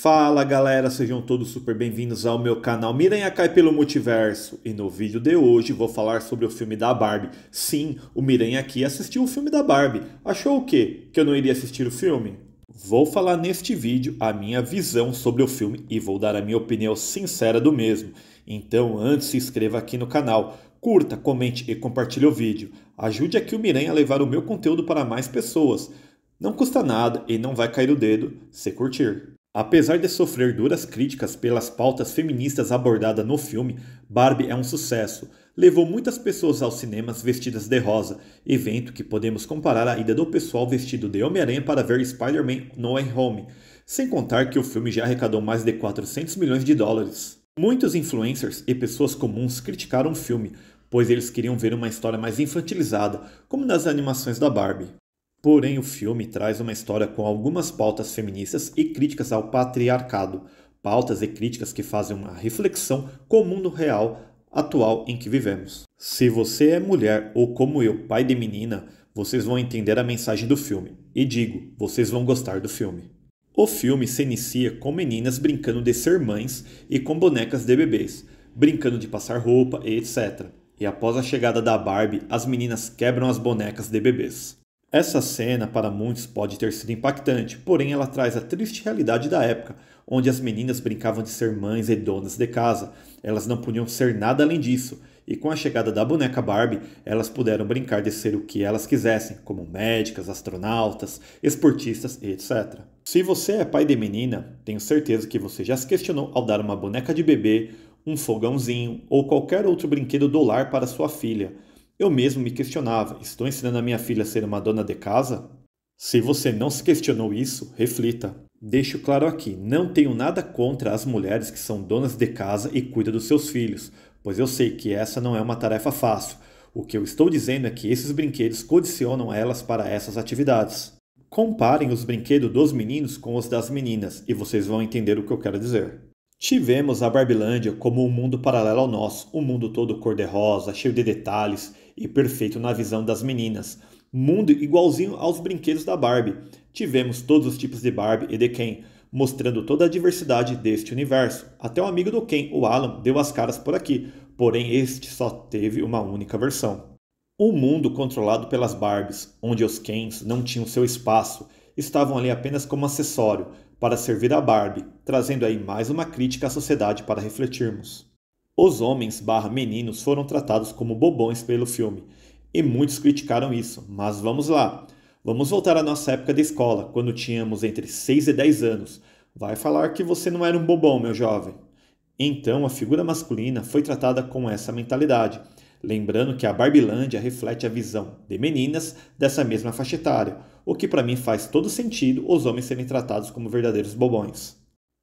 Fala galera, sejam todos super bem-vindos ao meu canal Miranha pelo Multiverso e no vídeo de hoje vou falar sobre o filme da Barbie. Sim, o Miranha aqui assistiu o filme da Barbie. Achou o quê? Que eu não iria assistir o filme? Vou falar neste vídeo a minha visão sobre o filme e vou dar a minha opinião sincera do mesmo. Então antes se inscreva aqui no canal, curta, comente e compartilhe o vídeo. Ajude aqui o Miranha a levar o meu conteúdo para mais pessoas. Não custa nada e não vai cair o dedo se curtir. Apesar de sofrer duras críticas pelas pautas feministas abordadas no filme, Barbie é um sucesso. Levou muitas pessoas aos cinemas vestidas de rosa, evento que podemos comparar à ida do pessoal vestido de Homem-Aranha para ver Spider-Man No Way Home, sem contar que o filme já arrecadou mais de 400 milhões de dólares. Muitos influencers e pessoas comuns criticaram o filme, pois eles queriam ver uma história mais infantilizada, como nas animações da Barbie. Porém, o filme traz uma história com algumas pautas feministas e críticas ao patriarcado, pautas e críticas que fazem uma reflexão com o mundo real atual em que vivemos. Se você é mulher ou, como eu, pai de menina, vocês vão entender a mensagem do filme. E digo, vocês vão gostar do filme. O filme se inicia com meninas brincando de ser mães e com bonecas de bebês, brincando de passar roupa e etc. E após a chegada da Barbie, as meninas quebram as bonecas de bebês. Essa cena para muitos pode ter sido impactante, porém ela traz a triste realidade da época, onde as meninas brincavam de ser mães e donas de casa. Elas não podiam ser nada além disso, e com a chegada da boneca Barbie, elas puderam brincar de ser o que elas quisessem, como médicas, astronautas, esportistas e etc. Se você é pai de menina, tenho certeza que você já se questionou ao dar uma boneca de bebê, um fogãozinho ou qualquer outro brinquedo do lar para sua filha. Eu mesmo me questionava: estou ensinando a minha filha a ser uma dona de casa? Se você não se questionou isso, reflita. Deixo claro aqui: não tenho nada contra as mulheres que são donas de casa e cuidam dos seus filhos, pois eu sei que essa não é uma tarefa fácil. O que eu estou dizendo é que esses brinquedos condicionam elas para essas atividades. Comparem os brinquedos dos meninos com os das meninas e vocês vão entender o que eu quero dizer. Tivemos a Barbilândia como um mundo paralelo ao nosso, um mundo todo cor-de-rosa, cheio de detalhes, e perfeito na visão das meninas. Mundo igualzinho aos brinquedos da Barbie. Tivemos todos os tipos de Barbie e de Ken, mostrando toda a diversidade deste universo. Até o um amigo do Ken, o Alan, deu as caras por aqui, porém este só teve uma única versão. Um mundo controlado pelas Barbies, onde os Kens não tinham seu espaço, estavam ali apenas como acessório para servir a Barbie, trazendo aí mais uma crítica à sociedade para refletirmos. Os homens barra meninos foram tratados como bobões pelo filme, e muitos criticaram isso, mas vamos lá. Vamos voltar à nossa época de escola, quando tínhamos entre 6 e 10 anos. Vai falar que você não era um bobão, meu jovem. Então, a figura masculina foi tratada com essa mentalidade, lembrando que a Barbilândia reflete a visão de meninas dessa mesma faixa etária, o que para mim faz todo sentido os homens serem tratados como verdadeiros bobões.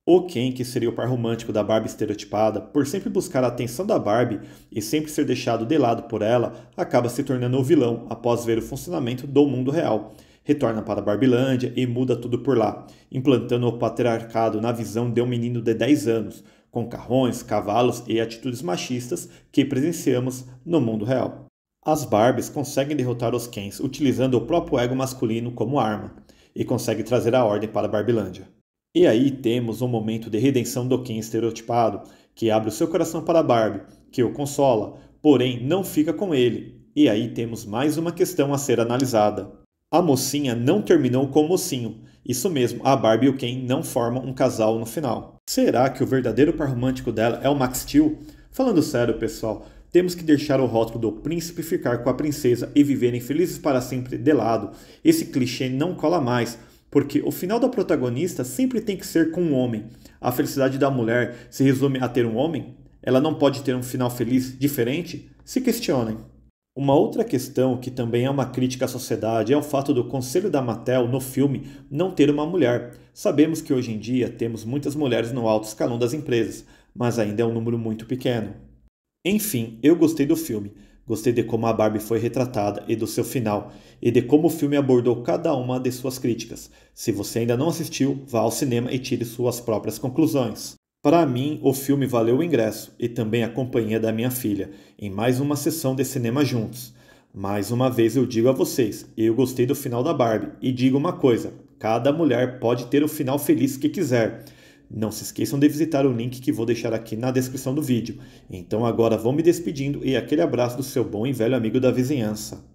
O Ken, que seria o par romântico da Barbie estereotipada, por sempre buscar a atenção da Barbie e sempre ser deixado de lado por ela, acaba se tornando o vilão após ver o funcionamento do mundo real. Retorna para a Barbilândia e muda tudo por lá, implantando o patriarcado na visão de um menino de 10 anos, com carrões, cavalos e atitudes machistas que presenciamos no mundo real. As Barbies conseguem derrotar os Kens utilizando o próprio ego masculino como arma, e conseguem trazer a ordem para a Barbilândia. E aí temos um momento de redenção do Ken estereotipado, que abre o seu coração para Barbie, que o consola, porém não fica com ele. E aí temos mais uma questão a ser analisada. A mocinha não terminou com o mocinho. Isso mesmo, a Barbie e o Ken não formam um casal no final. Será que o verdadeiro par romântico dela é o Max Steel? Falando sério, pessoal, temos que deixar o rótulo do príncipe ficar com a princesa e viverem felizes para sempre de lado. Esse clichê não cola mais porque o final da protagonista sempre tem que ser com um homem. A felicidade da mulher se resume a ter um homem? Ela não pode ter um final feliz diferente? Se questionem. Uma outra questão que também é uma crítica à sociedade é o fato do conselho da Mattel no filme não ter uma mulher. Sabemos que hoje em dia temos muitas mulheres no alto escalão das empresas, mas ainda é um número muito pequeno. Enfim, eu gostei do filme. Gostei de como a Barbie foi retratada e do seu final, e de como o filme abordou cada uma de suas críticas. Se você ainda não assistiu, vá ao cinema e tire suas próprias conclusões. Para mim, o filme valeu o ingresso e também a companhia da minha filha, em mais uma sessão de cinema juntos. Mais uma vez eu digo a vocês, eu gostei do final da Barbie, e digo uma coisa: cada mulher pode ter o final feliz que quiser. Não se esqueçam de visitar o link que vou deixar aqui na descrição do vídeo. Então agora vou me despedindo e aquele abraço do seu bom e velho amigo da vizinhança.